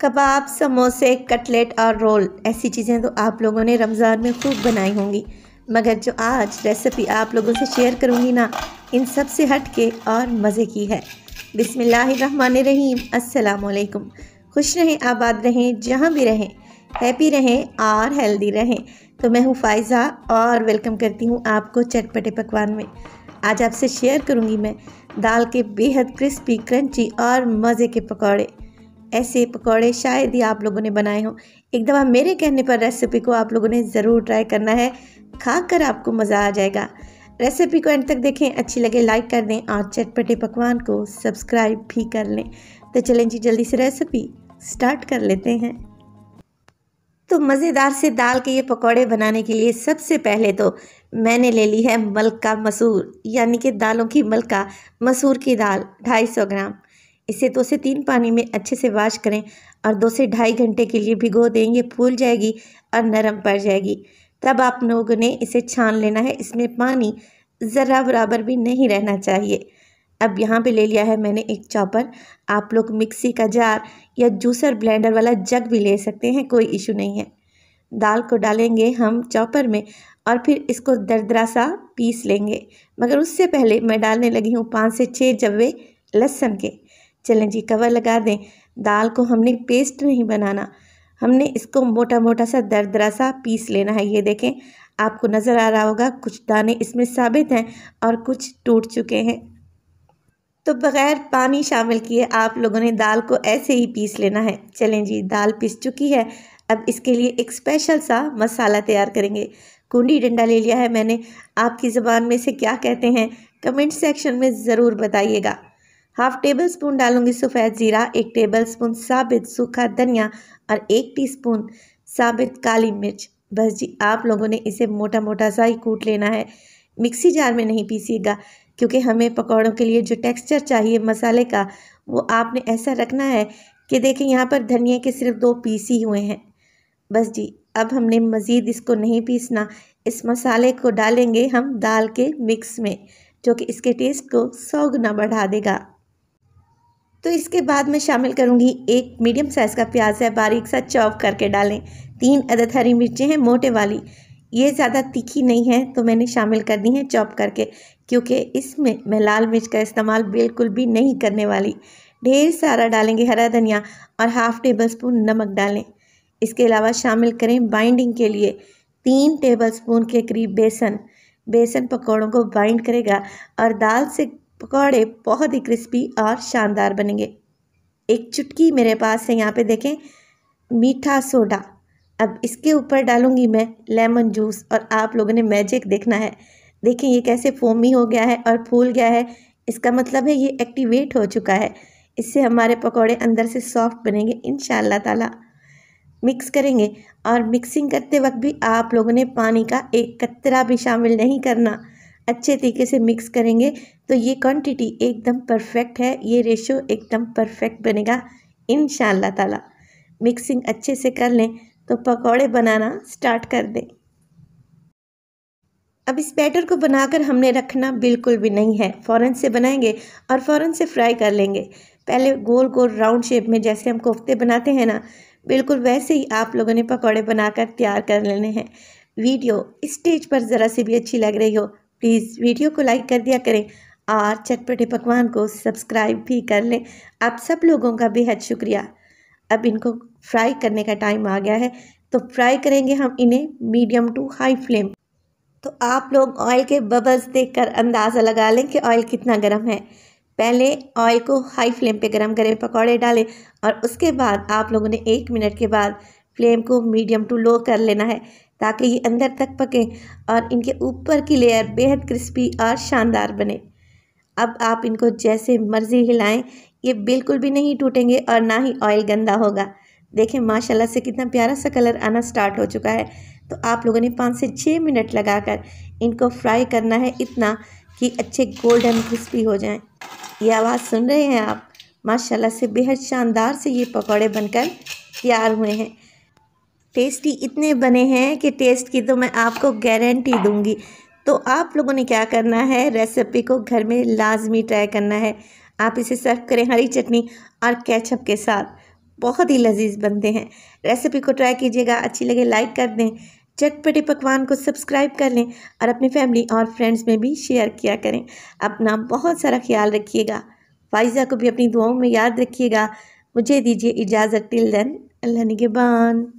कबाब समोसे कटलेट और रोल ऐसी चीज़ें तो आप लोगों ने रमज़ान में खूब बनाई होंगी मगर जो आज रेसिपी आप लोगों से शेयर करूंगी ना इन सब से हट के और मज़े की है बिसमीम अल्लाम खुश रहें आबाद रहें जहाँ भी रहें हैप्पी रहें और हेल्दी रहें तो मैं हूँ फायज़ा और वेलकम करती हूँ आपको चटपटे पकवान में आज आपसे शेयर करूँगी मैं दाल के बेहद क्रिस्पी क्रंची और मज़े के पकौड़े ऐसे पकौड़े शायद ही आप लोगों ने बनाए हों एक दफ़ा मेरे कहने पर रेसिपी को आप लोगों ने ज़रूर ट्राई करना है खाकर आपको मज़ा आ जाएगा रेसिपी को एंड तक देखें अच्छी लगे लाइक कर दें और चटपटे पकवान को सब्सक्राइब भी कर लें तो चलें जी जल्दी से रेसिपी स्टार्ट कर लेते हैं तो मज़ेदार से दाल के ये पकौड़े बनाने के लिए सबसे पहले तो मैंने ले ली है मलका मसूर यानी कि दालों की मलका मसूर की दाल 250 ग्राम इसे दो से तीन पानी में अच्छे से वाश करें और दो से ढाई घंटे के लिए भिगो देंगे फूल जाएगी और नरम पड़ जाएगी तब आप लोगों ने इसे छान लेना है इसमें पानी ज़रा बराबर भी नहीं रहना चाहिए अब यहाँ पे ले लिया है मैंने एक चॉपर आप लोग मिक्सी का जार या जूसर ब्लेंडर वाला जग भी ले सकते हैं कोई इशू नहीं है दाल को डालेंगे हम चॉपर में और फिर इसको दरदरा सा पीस लेंगे मगर उससे पहले मैं डालने लगी हूँ पाँच से छः जब्वे लहसन के चलें जी कवर लगा दें दाल को हमने पेस्ट नहीं बनाना हमने इसको मोटा मोटा सा दरदरा सा पीस लेना है ये देखें आपको नज़र आ रहा होगा कुछ दाने इसमें साबित हैं और कुछ टूट चुके हैं तो बग़ैर पानी शामिल किए आप लोगों ने दाल को ऐसे ही पीस लेना है चलें जी दाल पीस चुकी है अब इसके लिए एक स्पेशल सा मसाला तैयार करेंगे कुंडी डंडा ले लिया है मैंने आपकी ज़बान में से क्या कहते हैं कमेंट सेक्शन में ज़रूर बताइएगा हाफ टेबल स्पून डालूंगी सफ़ेद ज़ीरा एक टेबल स्पून साबित सूखा धनिया और एक टीस्पून साबित काली मिर्च बस जी आप लोगों ने इसे मोटा मोटा सा ही कूट लेना है मिक्सी जार में नहीं पीसीएगा क्योंकि हमें पकौड़ों के लिए जो टेक्सचर चाहिए मसाले का वो आपने ऐसा रखना है कि देखें यहाँ पर धनिया के सिर्फ दो पीस ही हुए हैं बस जी अब हमने मज़ीद इसको नहीं पीसना इस मसाले को डालेंगे हम दाल के मिक्स में जो कि इसके टेस्ट को सौ गुना बढ़ा देगा तो इसके बाद मैं शामिल करूँगी एक मीडियम साइज़ का प्याज है बारीक सा चॉप करके डालें तीन अदद हरी मिर्चें हैं मोटे वाली ये ज़्यादा तीखी नहीं है तो मैंने शामिल कर दी है चॉप करके क्योंकि इसमें मैं लाल मिर्च का इस्तेमाल बिल्कुल भी नहीं करने वाली ढेर सारा डालेंगे हरा धनिया और हाफ़ टेबल स्पून नमक डालें इसके अलावा शामिल करें बाइंडिंग के लिए तीन टेबल स्पून के करीब बेसन बेसन पकौड़ों को बाइंड करेगा और दाल से पकौड़े बहुत ही क्रिस्पी और शानदार बनेंगे एक चुटकी मेरे पास है यहाँ पे देखें मीठा सोडा अब इसके ऊपर डालूंगी मैं लेमन जूस और आप लोगों ने मैजिक देखना है देखें ये कैसे फोमी हो गया है और फूल गया है इसका मतलब है ये एक्टिवेट हो चुका है इससे हमारे पकौड़े अंदर से सॉफ्ट बनेंगे इन ताला मिक्स करेंगे और मिक्सिंग करते वक्त भी आप लोगों ने पानी का एक कतरा भी शामिल नहीं करना अच्छे तरीके से मिक्स करेंगे तो ये क्वांटिटी एकदम परफेक्ट है ये रेशो एकदम परफेक्ट बनेगा इन ताला मिक्सिंग अच्छे से कर लें तो पकौड़े बनाना स्टार्ट कर दें अब इस बैटर को बनाकर हमने रखना बिल्कुल भी नहीं है फ़ौरन से बनाएंगे और फ़ौरन से फ्राई कर लेंगे पहले गोल गोल राउंड शेप में जैसे हम कोफ्ते बनाते हैं ना बिल्कुल वैसे ही आप लोगों ने पकौड़े बनाकर तैयार कर लेने हैं वीडियो स्टेज पर ज़रा सी भी अच्छी लग रही हो प्लीज़ वीडियो को लाइक कर दिया करें और चटपटे पकवान को सब्सक्राइब भी कर लें आप सब लोगों का बेहद शुक्रिया अब इनको फ्राई करने का टाइम आ गया है तो फ्राई करेंगे हम इन्हें मीडियम टू हाई फ्लेम तो आप लोग ऑयल के बबल्स देखकर अंदाज़ा लगा लें कि ऑयल कितना गर्म है पहले ऑयल को हाई फ्लेम पे गर्म करें पकौड़े डालें और उसके बाद आप लोगों ने एक मिनट के बाद फ्लेम को मीडियम टू लो कर लेना है ताकि ये अंदर तक पके और इनके ऊपर की लेयर बेहद क्रिस्पी और शानदार बने अब आप इनको जैसे मर्ज़ी हिलाएं ये बिल्कुल भी नहीं टूटेंगे और ना ही ऑयल गंदा होगा देखें माशाल्लाह से कितना प्यारा सा कलर आना स्टार्ट हो चुका है तो आप लोगों ने पाँच से छः मिनट लगाकर इनको फ्राई करना है इतना कि अच्छे गोल्डन क्रिस्पी हो जाएं ये आवाज़ सुन रहे हैं आप माशाल्लाह से बेहद शानदार से ये पकौड़े बनकर तैयार हुए हैं टेस्टी इतने बने हैं कि टेस्ट की तो मैं आपको गारंटी दूंगी तो आप लोगों ने क्या करना है रेसिपी को घर में लाजमी ट्राई करना है आप इसे सर्व करें हरी चटनी और कैचअप के साथ बहुत ही लजीज बनते हैं रेसिपी को ट्राई कीजिएगा अच्छी लगे लाइक कर दें चटपटी पकवान को सब्सक्राइब कर लें और अपनी फैमिली और फ्रेंड्स में भी शेयर किया करें अपना बहुत सारा ख्याल रखिएगा फाइजा को भी अपनी दुआओं में याद रखिएगा मुझे दीजिए इजाज़त टिल देन अल्लाह निगेबान